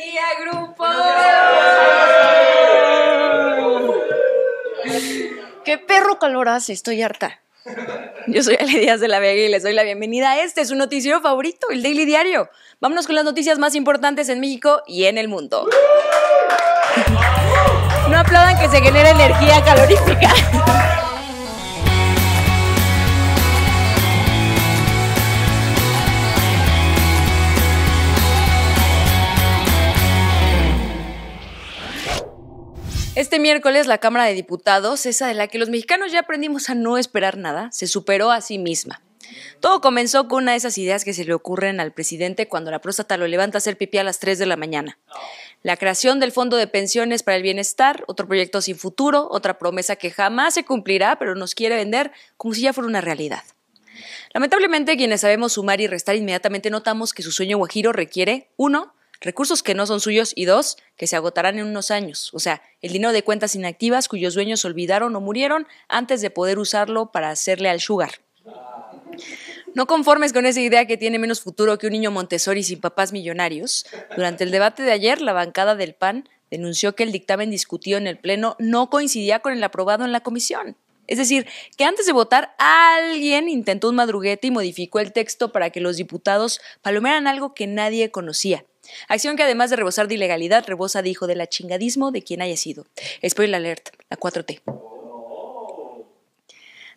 día, grupo. ¡Qué perro calor hace! Estoy harta. Yo soy Ale Díaz de la Vega y les doy la bienvenida a este, su noticiero favorito, el Daily Diario. Vámonos con las noticias más importantes en México y en el mundo. No aplaudan que se genere energía calorífica. Este miércoles la Cámara de Diputados, esa de la que los mexicanos ya aprendimos a no esperar nada, se superó a sí misma. Todo comenzó con una de esas ideas que se le ocurren al presidente cuando la próstata lo levanta a hacer pipí a las 3 de la mañana. La creación del Fondo de Pensiones para el Bienestar, otro proyecto sin futuro, otra promesa que jamás se cumplirá, pero nos quiere vender como si ya fuera una realidad. Lamentablemente, quienes sabemos sumar y restar inmediatamente notamos que su sueño guajiro requiere, uno, recursos que no son suyos y dos, que se agotarán en unos años, o sea, el dinero de cuentas inactivas cuyos dueños olvidaron o murieron antes de poder usarlo para hacerle al sugar. No conformes con esa idea que tiene menos futuro que un niño Montessori sin papás millonarios, durante el debate de ayer la bancada del PAN denunció que el dictamen discutido en el Pleno no coincidía con el aprobado en la comisión. Es decir, que antes de votar alguien intentó un madruguete y modificó el texto para que los diputados palomearan algo que nadie conocía. Acción que además de rebosar de ilegalidad, rebosa de hijo del achingadismo de quien haya sido. Spoiler alert, la 4T.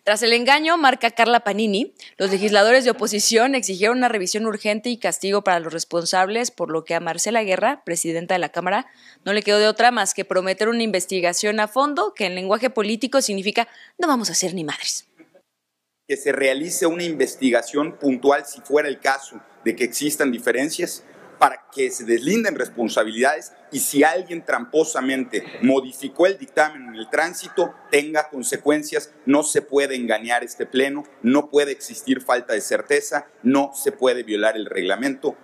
Tras el engaño, marca Carla Panini, los legisladores de oposición exigieron una revisión urgente y castigo para los responsables, por lo que a Marcela Guerra, presidenta de la Cámara, no le quedó de otra más que prometer una investigación a fondo que en lenguaje político significa no vamos a hacer ni madres. Que se realice una investigación puntual si fuera el caso de que existan diferencias para que se deslinden responsabilidades y si alguien tramposamente modificó el dictamen en el tránsito, tenga consecuencias. No se puede engañar este Pleno, no puede existir falta de certeza, no se puede violar el reglamento.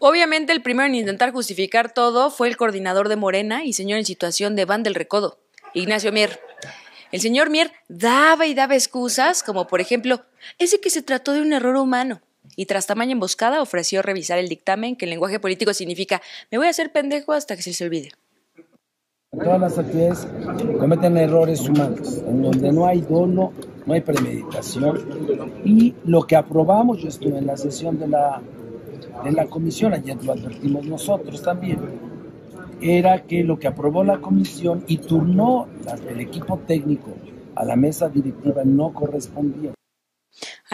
Obviamente el primero en intentar justificar todo fue el coordinador de Morena y señor en situación de Van del Recodo, Ignacio Mier. El señor Mier daba y daba excusas, como por ejemplo, ese que se trató de un error humano y tras tamaña emboscada ofreció revisar el dictamen que en lenguaje político significa me voy a hacer pendejo hasta que se se olvide. Todas las actividades cometen errores humanos, en donde no hay dono, no hay premeditación. Y lo que aprobamos, yo estuve en la sesión de la, de la comisión, ayer lo advertimos nosotros también, era que lo que aprobó la comisión y turnó el equipo técnico a la mesa directiva no correspondía.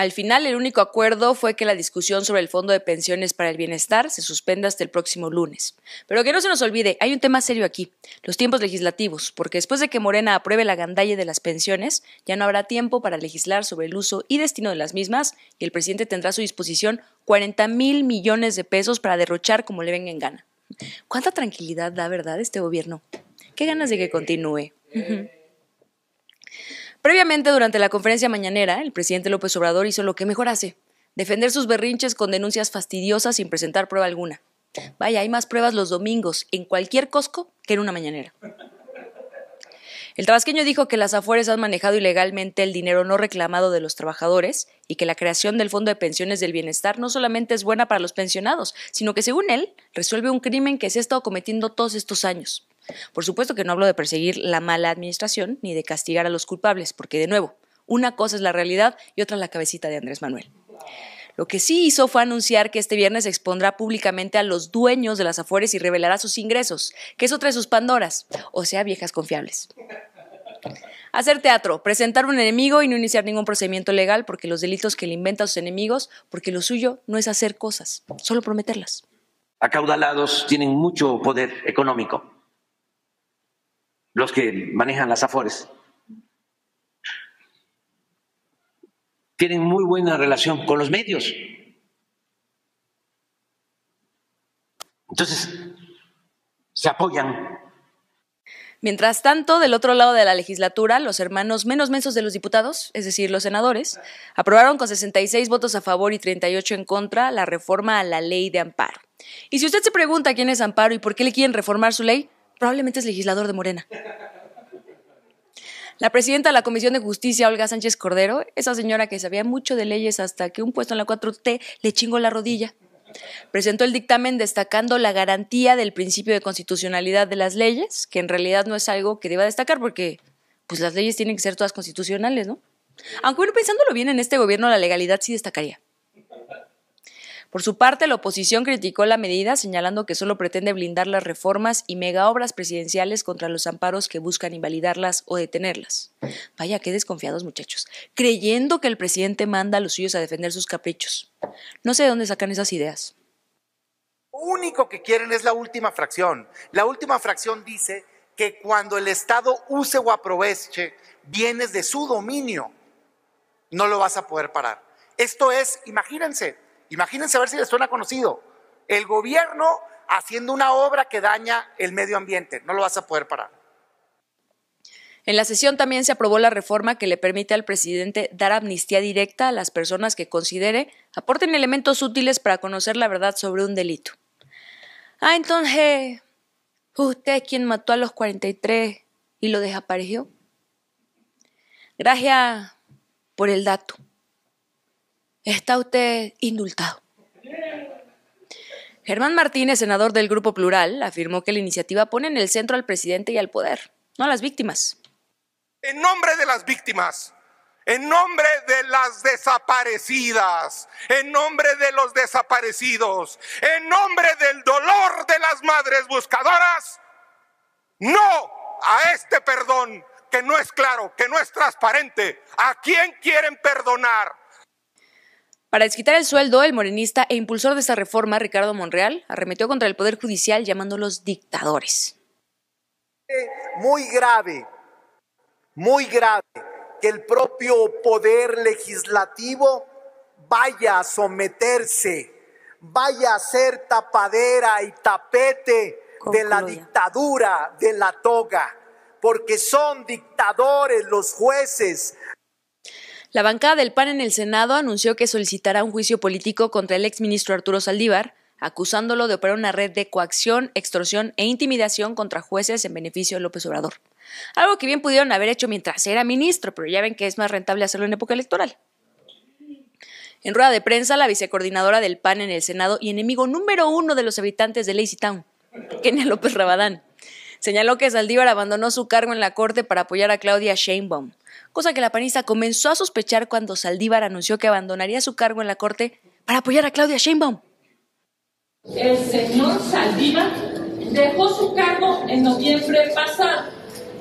Al final, el único acuerdo fue que la discusión sobre el Fondo de Pensiones para el Bienestar se suspenda hasta el próximo lunes. Pero que no se nos olvide, hay un tema serio aquí, los tiempos legislativos, porque después de que Morena apruebe la gandalle de las pensiones, ya no habrá tiempo para legislar sobre el uso y destino de las mismas y el presidente tendrá a su disposición 40 mil millones de pesos para derrochar como le venga en gana. ¿Cuánta tranquilidad da, verdad, este gobierno? ¿Qué ganas de que continúe? Eh, Previamente, durante la conferencia mañanera, el presidente López Obrador hizo lo que mejor hace, defender sus berrinches con denuncias fastidiosas sin presentar prueba alguna. Vaya, hay más pruebas los domingos en cualquier cosco, que en una mañanera. El tabasqueño dijo que las afueras han manejado ilegalmente el dinero no reclamado de los trabajadores y que la creación del Fondo de Pensiones del Bienestar no solamente es buena para los pensionados, sino que según él resuelve un crimen que se ha estado cometiendo todos estos años. Por supuesto que no hablo de perseguir la mala administración ni de castigar a los culpables, porque de nuevo, una cosa es la realidad y otra la cabecita de Andrés Manuel. Lo que sí hizo fue anunciar que este viernes expondrá públicamente a los dueños de las afueras y revelará sus ingresos, que es otra de sus Pandoras, o sea, viejas confiables. Hacer teatro, presentar un enemigo y no iniciar ningún procedimiento legal porque los delitos que le inventa a sus enemigos, porque lo suyo no es hacer cosas, solo prometerlas. Acaudalados tienen mucho poder económico los que manejan las AFORES. Tienen muy buena relación con los medios. Entonces, se apoyan. Mientras tanto, del otro lado de la legislatura, los hermanos menos mensos de los diputados, es decir, los senadores, aprobaron con 66 votos a favor y 38 en contra la reforma a la ley de amparo. Y si usted se pregunta quién es amparo y por qué le quieren reformar su ley, probablemente es legislador de Morena. La presidenta de la Comisión de Justicia, Olga Sánchez Cordero, esa señora que sabía mucho de leyes hasta que un puesto en la 4T le chingó la rodilla, presentó el dictamen destacando la garantía del principio de constitucionalidad de las leyes, que en realidad no es algo que deba destacar porque pues las leyes tienen que ser todas constitucionales, ¿no? Aunque pensándolo bien, en este gobierno la legalidad sí destacaría. Por su parte, la oposición criticó la medida, señalando que solo pretende blindar las reformas y megaobras presidenciales contra los amparos que buscan invalidarlas o detenerlas. Vaya, qué desconfiados muchachos, creyendo que el presidente manda a los suyos a defender sus caprichos. No sé de dónde sacan esas ideas. Lo Único que quieren es la última fracción. La última fracción dice que cuando el Estado use o aproveche bienes de su dominio, no lo vas a poder parar. Esto es, imagínense, Imagínense a ver si les suena conocido. El gobierno haciendo una obra que daña el medio ambiente. No lo vas a poder parar. En la sesión también se aprobó la reforma que le permite al presidente dar amnistía directa a las personas que considere aporten elementos útiles para conocer la verdad sobre un delito. Ah, entonces, ¿usted es quien mató a los 43 y lo desapareció? Gracias por el dato está usted indultado. Germán Martínez, senador del Grupo Plural, afirmó que la iniciativa pone en el centro al presidente y al poder, no a las víctimas. En nombre de las víctimas, en nombre de las desaparecidas, en nombre de los desaparecidos, en nombre del dolor de las madres buscadoras, no a este perdón que no es claro, que no es transparente. ¿A quién quieren perdonar? Para desquitar el sueldo, el morenista e impulsor de esta reforma, Ricardo Monreal, arremetió contra el Poder Judicial llamándolos dictadores. Muy grave, muy grave que el propio Poder Legislativo vaya a someterse, vaya a ser tapadera y tapete de la dictadura de la toga, porque son dictadores los jueces, la bancada del PAN en el Senado anunció que solicitará un juicio político contra el exministro Arturo Saldívar, acusándolo de operar una red de coacción, extorsión e intimidación contra jueces en beneficio de López Obrador. Algo que bien pudieron haber hecho mientras era ministro, pero ya ven que es más rentable hacerlo en época electoral. En rueda de prensa, la vicecoordinadora del PAN en el Senado y enemigo número uno de los habitantes de Lazy Town, Kenia López Rabadán, señaló que Saldívar abandonó su cargo en la Corte para apoyar a Claudia Sheinbaum cosa que la panista comenzó a sospechar cuando Saldívar anunció que abandonaría su cargo en la Corte para apoyar a Claudia Sheinbaum. El señor Saldívar dejó su cargo en noviembre pasado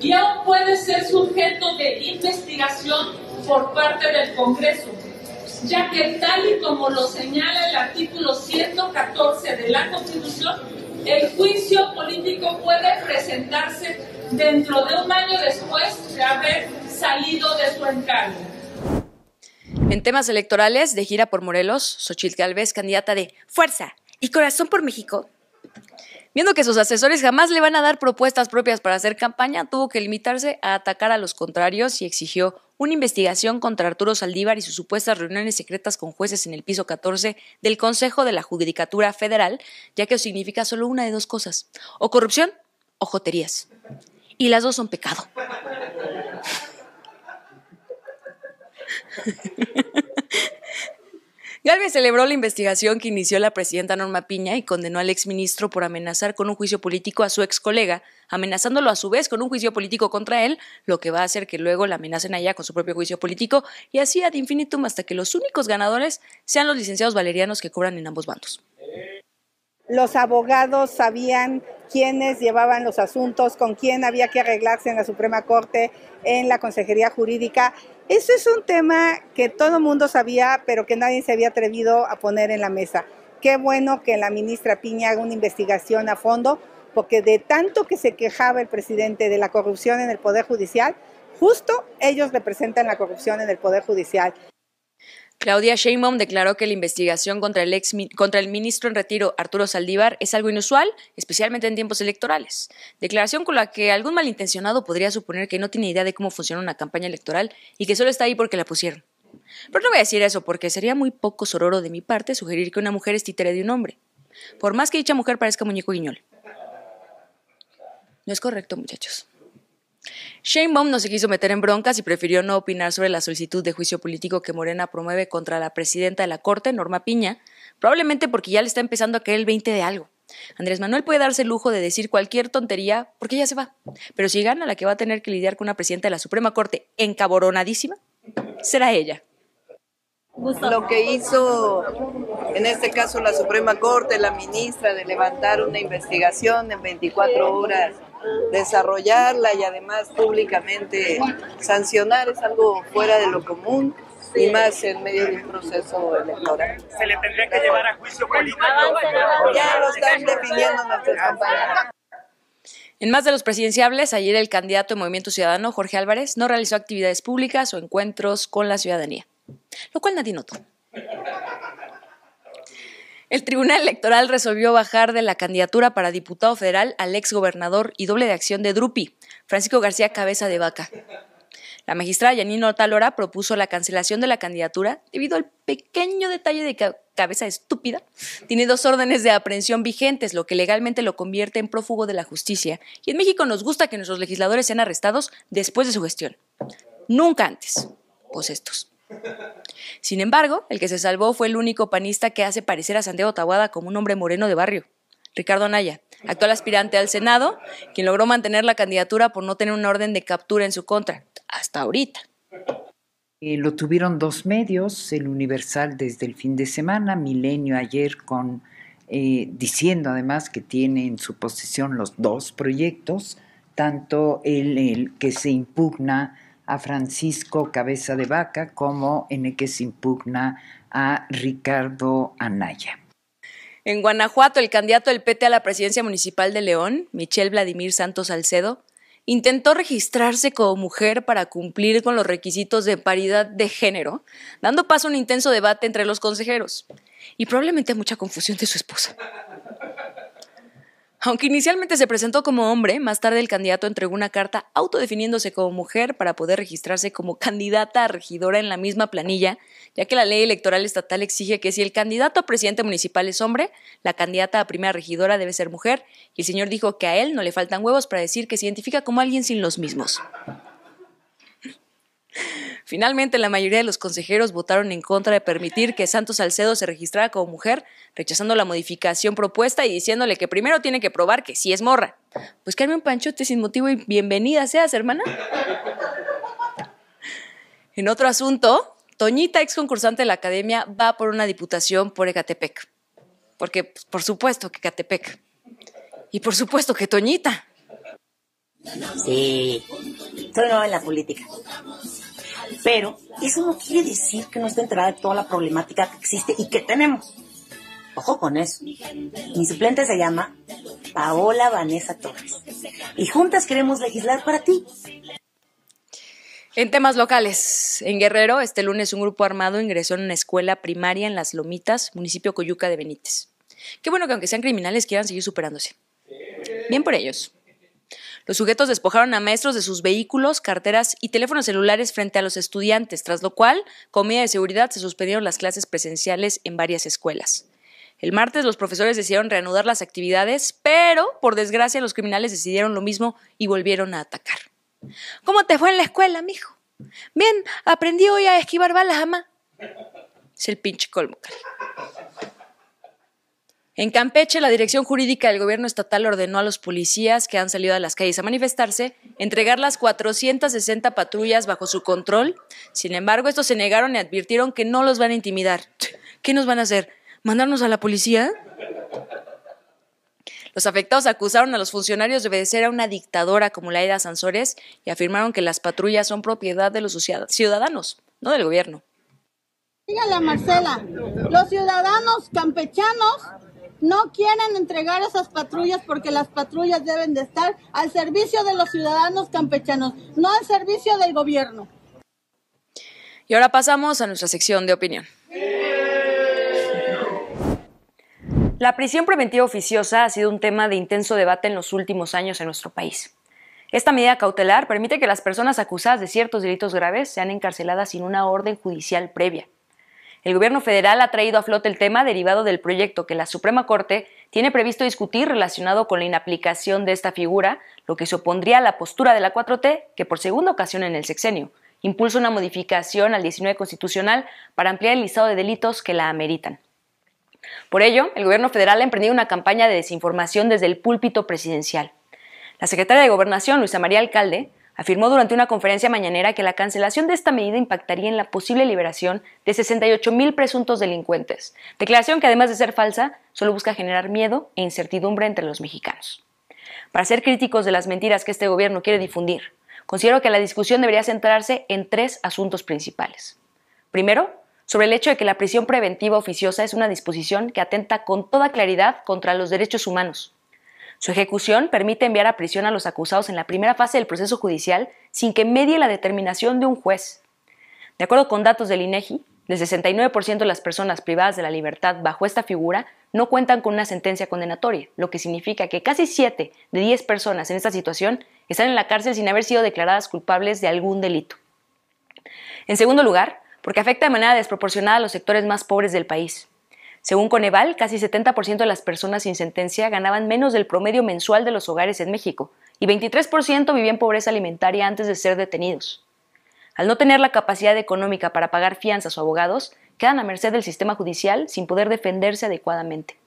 y aún puede ser sujeto de investigación por parte del Congreso, ya que tal y como lo señala el artículo 114 de la Constitución, el juicio político puede presentarse dentro de un año después de haber salido de su encargo. En temas electorales, de gira por Morelos, Xochitl Galvez, candidata de Fuerza y Corazón por México, viendo que sus asesores jamás le van a dar propuestas propias para hacer campaña, tuvo que limitarse a atacar a los contrarios y exigió una investigación contra Arturo Saldívar y sus supuestas reuniones secretas con jueces en el piso 14 del Consejo de la Judicatura Federal, ya que significa solo una de dos cosas, o corrupción o joterías y las dos son pecado. Galvez celebró la investigación que inició la presidenta Norma Piña y condenó al exministro por amenazar con un juicio político a su ex colega, amenazándolo a su vez con un juicio político contra él, lo que va a hacer que luego la amenacen allá con su propio juicio político y así ad infinitum hasta que los únicos ganadores sean los licenciados valerianos que cobran en ambos bandos los abogados sabían quiénes llevaban los asuntos, con quién había que arreglarse en la Suprema Corte, en la Consejería Jurídica. Eso es un tema que todo el mundo sabía, pero que nadie se había atrevido a poner en la mesa. Qué bueno que la ministra Piña haga una investigación a fondo, porque de tanto que se quejaba el presidente de la corrupción en el Poder Judicial, justo ellos representan la corrupción en el Poder Judicial. Claudia Sheinbaum declaró que la investigación contra el, ex, contra el ministro en retiro, Arturo Saldívar, es algo inusual, especialmente en tiempos electorales. Declaración con la que algún malintencionado podría suponer que no tiene idea de cómo funciona una campaña electoral y que solo está ahí porque la pusieron. Pero no voy a decir eso porque sería muy poco sororo de mi parte sugerir que una mujer es títere de un hombre, por más que dicha mujer parezca muñeco guiñol. No es correcto, muchachos. Shane Baum no se quiso meter en broncas y prefirió no opinar sobre la solicitud de juicio político que Morena promueve contra la presidenta de la Corte, Norma Piña, probablemente porque ya le está empezando a caer el 20 de algo. Andrés Manuel puede darse el lujo de decir cualquier tontería porque ya se va, pero si gana la que va a tener que lidiar con una presidenta de la Suprema Corte encaboronadísima, será ella. Lo que hizo en este caso la Suprema Corte, la ministra, de levantar una investigación en 24 horas desarrollarla y además públicamente sancionar es algo fuera de lo común y más en medio de un proceso electoral. ¿Se le tendría que llevar a juicio político? Ya lo están definiendo En más de los presidenciables, ayer el candidato de Movimiento Ciudadano, Jorge Álvarez, no realizó actividades públicas o encuentros con la ciudadanía, lo cual nadie notó. El Tribunal Electoral resolvió bajar de la candidatura para diputado federal al ex gobernador y doble de acción de Drupi, Francisco García Cabeza de Vaca. La magistrada Yanina talora propuso la cancelación de la candidatura debido al pequeño detalle de que cabeza estúpida tiene dos órdenes de aprehensión vigentes, lo que legalmente lo convierte en prófugo de la justicia. Y en México nos gusta que nuestros legisladores sean arrestados después de su gestión. Nunca antes. Pues estos. Sin embargo, el que se salvó fue el único panista que hace parecer a Santiago Tawada como un hombre moreno de barrio, Ricardo Naya, actual aspirante al Senado, quien logró mantener la candidatura por no tener una orden de captura en su contra, hasta ahorita. Eh, lo tuvieron dos medios, el Universal desde el fin de semana, Milenio ayer con eh, diciendo además que tiene en su posición los dos proyectos, tanto el, el que se impugna a Francisco Cabeza de Vaca como en el que se impugna a Ricardo Anaya. En Guanajuato, el candidato del PT a la presidencia municipal de León, Michelle Vladimir Santos Salcedo, intentó registrarse como mujer para cumplir con los requisitos de paridad de género, dando paso a un intenso debate entre los consejeros y probablemente mucha confusión de su esposa. Aunque inicialmente se presentó como hombre, más tarde el candidato entregó una carta autodefiniéndose como mujer para poder registrarse como candidata a regidora en la misma planilla, ya que la ley electoral estatal exige que si el candidato a presidente municipal es hombre, la candidata a primera regidora debe ser mujer, y el señor dijo que a él no le faltan huevos para decir que se identifica como alguien sin los mismos. Finalmente, la mayoría de los consejeros votaron en contra de permitir que Santos Salcedo se registrara como mujer, rechazando la modificación propuesta y diciéndole que primero tiene que probar que sí es morra. Pues un Panchote sin motivo y bienvenida seas, hermana. En otro asunto, Toñita, ex concursante de la academia, va por una diputación por Ecatepec. Porque, pues, por supuesto que Ecatepec. Y por supuesto que Toñita. Sí, soy nueva en la política. Pero eso no quiere decir que no esté enterada de toda la problemática que existe y que tenemos. Ojo con eso. Mi suplente se llama Paola Vanessa Torres. Y juntas queremos legislar para ti. En temas locales, en Guerrero, este lunes un grupo armado ingresó en una escuela primaria en Las Lomitas, municipio Coyuca de Benítez. Qué bueno que aunque sean criminales quieran seguir superándose. Bien por ellos. Los sujetos despojaron a maestros de sus vehículos, carteras y teléfonos celulares frente a los estudiantes, tras lo cual, con medida de seguridad, se suspendieron las clases presenciales en varias escuelas. El martes los profesores decidieron reanudar las actividades, pero por desgracia los criminales decidieron lo mismo y volvieron a atacar. ¿Cómo te fue en la escuela, mijo? Bien, aprendí hoy a esquivar balas, mamá. Es el pinche colmo, en Campeche, la Dirección Jurídica del Gobierno Estatal ordenó a los policías que han salido a las calles a manifestarse entregar las 460 patrullas bajo su control. Sin embargo, estos se negaron y advirtieron que no los van a intimidar. ¿Qué nos van a hacer? ¿Mandarnos a la policía? Los afectados acusaron a los funcionarios de obedecer a una dictadora como la Sansores y afirmaron que las patrullas son propiedad de los ciudadanos, no del gobierno. Dígale Marcela, los ciudadanos campechanos no quieren entregar esas patrullas porque las patrullas deben de estar al servicio de los ciudadanos campechanos, no al servicio del gobierno. Y ahora pasamos a nuestra sección de opinión. La prisión preventiva oficiosa ha sido un tema de intenso debate en los últimos años en nuestro país. Esta medida cautelar permite que las personas acusadas de ciertos delitos graves sean encarceladas sin una orden judicial previa. El gobierno federal ha traído a flote el tema derivado del proyecto que la Suprema Corte tiene previsto discutir relacionado con la inaplicación de esta figura, lo que supondría la postura de la 4T, que por segunda ocasión en el sexenio impulsa una modificación al 19 constitucional para ampliar el listado de delitos que la ameritan. Por ello, el gobierno federal ha emprendido una campaña de desinformación desde el púlpito presidencial. La secretaria de Gobernación, Luisa María Alcalde, Afirmó durante una conferencia mañanera que la cancelación de esta medida impactaría en la posible liberación de 68.000 mil presuntos delincuentes, declaración que además de ser falsa, solo busca generar miedo e incertidumbre entre los mexicanos. Para ser críticos de las mentiras que este gobierno quiere difundir, considero que la discusión debería centrarse en tres asuntos principales. Primero, sobre el hecho de que la prisión preventiva oficiosa es una disposición que atenta con toda claridad contra los derechos humanos su ejecución permite enviar a prisión a los acusados en la primera fase del proceso judicial sin que medie la determinación de un juez. De acuerdo con datos del INEGI, e el 69% de las personas privadas de la libertad bajo esta figura no cuentan con una sentencia condenatoria, lo que significa que casi 7 de 10 personas en esta situación están en la cárcel sin haber sido declaradas culpables de algún delito. En segundo lugar, porque afecta de manera desproporcionada a los sectores más pobres del país. Según Coneval, casi 70% de las personas sin sentencia ganaban menos del promedio mensual de los hogares en México y 23% vivían pobreza alimentaria antes de ser detenidos. Al no tener la capacidad económica para pagar fianzas o abogados, quedan a merced del sistema judicial sin poder defenderse adecuadamente.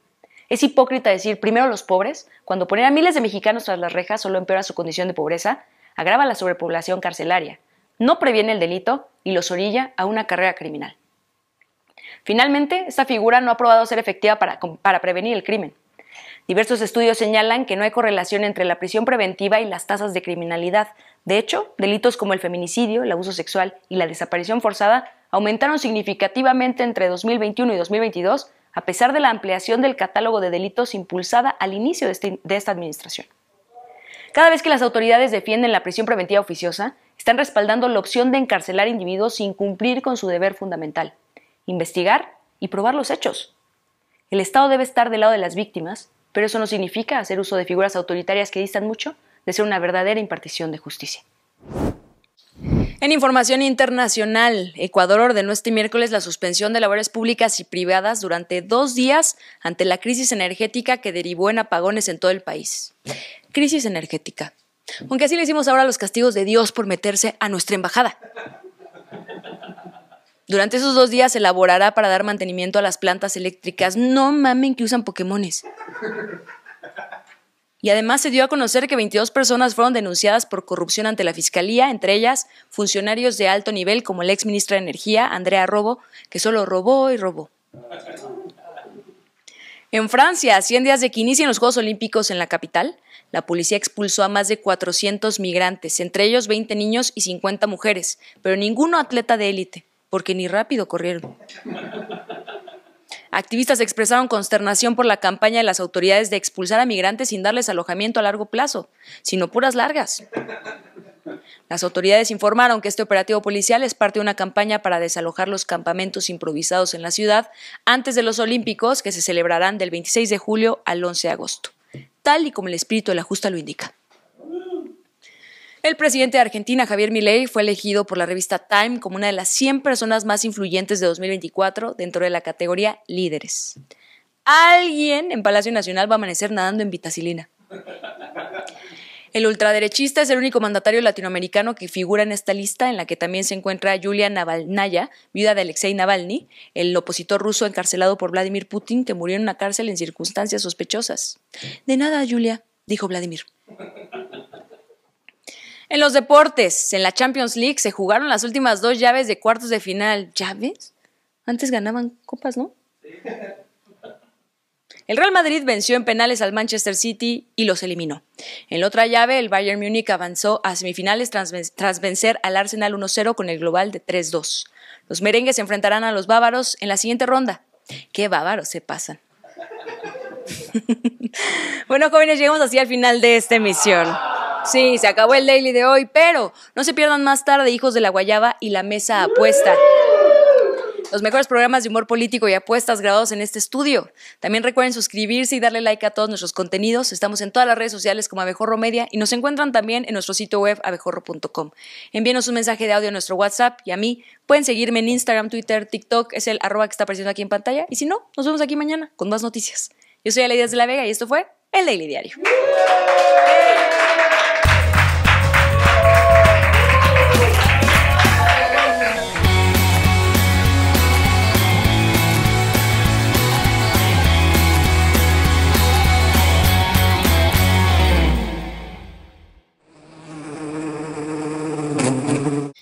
Es hipócrita decir primero los pobres, cuando poner a miles de mexicanos tras las rejas solo empeora su condición de pobreza, agrava la sobrepoblación carcelaria, no previene el delito y los orilla a una carrera criminal. Finalmente, esta figura no ha probado ser efectiva para, prevenir el crimen. Diversos estudios señalan que no hay correlación entre la prisión preventiva y las tasas de criminalidad. De hecho, delitos como el feminicidio, el abuso sexual y la desaparición forzada aumentaron significativamente entre 2021 y 2022, a pesar de la ampliación del catálogo de delitos impulsada al inicio de, este, de esta administración. Cada vez que las autoridades defienden la prisión preventiva oficiosa, están respaldando la opción de encarcelar individuos sin cumplir con su deber fundamental investigar y probar los hechos. El Estado debe estar del lado de las víctimas, pero eso no significa hacer uso de figuras autoritarias que distan mucho de ser una verdadera impartición de justicia. En información internacional, Ecuador ordenó este miércoles la suspensión de labores públicas y privadas durante dos días ante la crisis energética que derivó en apagones en todo el país. Crisis energética. Aunque así le hicimos ahora los castigos de Dios por meterse a nuestra embajada. Durante esos dos días se elaborará para dar mantenimiento a las plantas eléctricas. No mamen que usan Pokémones. Y además se dio a conocer que 22 personas fueron denunciadas por corrupción ante la Fiscalía, entre ellas funcionarios de alto nivel como el ex ministra de Energía, Andrea Robo, que solo robó y robó. En Francia, a 100 días de que inician los Juegos Olímpicos en la capital, la policía expulsó a más de 400 migrantes, entre ellos 20 niños y 50 mujeres, pero ninguno atleta de élite porque ni rápido corrieron. Activistas expresaron consternación por la campaña de las autoridades de expulsar a migrantes sin darles alojamiento a largo plazo, sino puras largas. Las autoridades informaron que este operativo policial es parte de una campaña para desalojar los campamentos improvisados en la ciudad antes de los Olímpicos que se celebrarán del 26 de julio al 11 de agosto, tal y como el espíritu de la justa lo indica. El presidente de Argentina, Javier Milei, fue elegido por la revista Time como una de las 100 personas más influyentes de 2024 dentro de la categoría líderes. Alguien en Palacio Nacional va a amanecer nadando en vitacilina. El ultraderechista es el único mandatario latinoamericano que figura en esta lista, en la que también se encuentra Julia Navalnaya, viuda de Alexei Navalny, el opositor ruso encarcelado por Vladimir Putin, que murió en una cárcel en circunstancias sospechosas. De nada, Julia, dijo Vladimir. En los deportes, en la Champions League se jugaron las últimas dos llaves de cuartos de final. ¿Llaves? Antes ganaban copas, ¿no? El Real Madrid venció en penales al Manchester City y los eliminó. En la otra llave, el Bayern Múnich avanzó a semifinales tras vencer al Arsenal 1-0 con el global de 3-2. Los merengues se enfrentarán a los bávaros en la siguiente ronda. ¡Qué bávaros se pasan! bueno, jóvenes, llegamos así al final de esta emisión. Sí, se acabó el daily de hoy, pero no se pierdan más tarde Hijos de la Guayaba y La Mesa Apuesta. Los mejores programas de humor político y apuestas grabados en este estudio. También recuerden suscribirse y darle like a todos nuestros contenidos. Estamos en todas las redes sociales como Abejorro Media y nos encuentran también en nuestro sitio web abejorro.com. Envíenos un mensaje de audio a nuestro WhatsApp y a mí. Pueden seguirme en Instagram, Twitter, TikTok, es el arroba que está apareciendo aquí en pantalla. Y si no, nos vemos aquí mañana con más noticias. Yo soy Aleidas de la Vega y esto fue El Daily Diario.